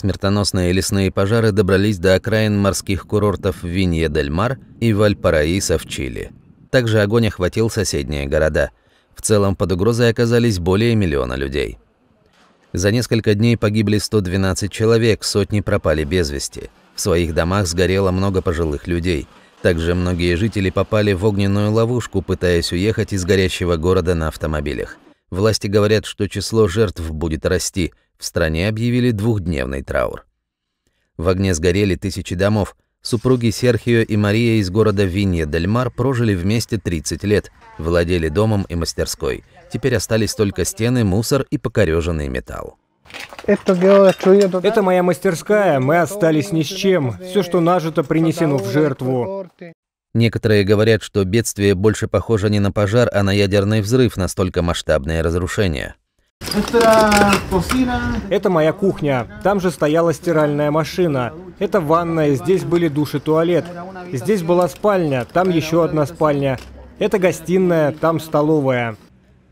Смертоносные лесные пожары добрались до окраин морских курортов Винье-дель-Мар и Вальпараиса в Чили. Также огонь охватил соседние города. В целом под угрозой оказались более миллиона людей. За несколько дней погибли 112 человек, сотни пропали без вести. В своих домах сгорело много пожилых людей. Также многие жители попали в огненную ловушку, пытаясь уехать из горящего города на автомобилях. Власти говорят, что число жертв будет расти – в стране объявили двухдневный траур. В огне сгорели тысячи домов. Супруги Серхио и Мария из города Винья-дель-Мар прожили вместе 30 лет, владели домом и мастерской. Теперь остались только стены, мусор и покореженный металл. Это моя мастерская, мы остались ни с чем. Все, что нажито, принесено в жертву. Некоторые говорят, что бедствие больше похоже не на пожар, а на ядерный взрыв, настолько масштабное разрушение. Это моя кухня. Там же стояла стиральная машина. Это ванная, здесь были душ и туалет. Здесь была спальня, там еще одна спальня. Это гостиная, там столовая.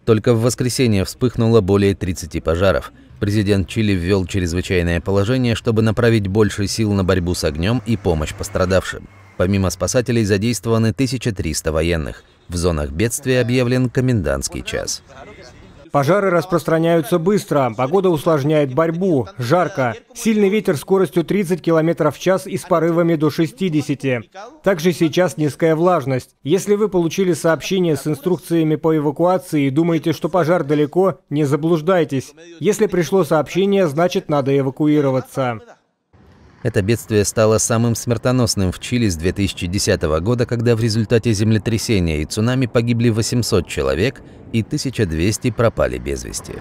Только в воскресенье вспыхнуло более 30 пожаров. Президент Чили ввел чрезвычайное положение, чтобы направить больше сил на борьбу с огнем и помощь пострадавшим. Помимо спасателей задействованы 1300 военных. В зонах бедствия объявлен комендантский час. Пожары распространяются быстро, погода усложняет борьбу, жарко. Сильный ветер скоростью 30 км в час и с порывами до 60. Также сейчас низкая влажность. Если вы получили сообщение с инструкциями по эвакуации и думаете, что пожар далеко, не заблуждайтесь. Если пришло сообщение, значит надо эвакуироваться. Это бедствие стало самым смертоносным в Чили с 2010 года, когда в результате землетрясения и цунами погибли 800 человек и 1200 пропали без вести.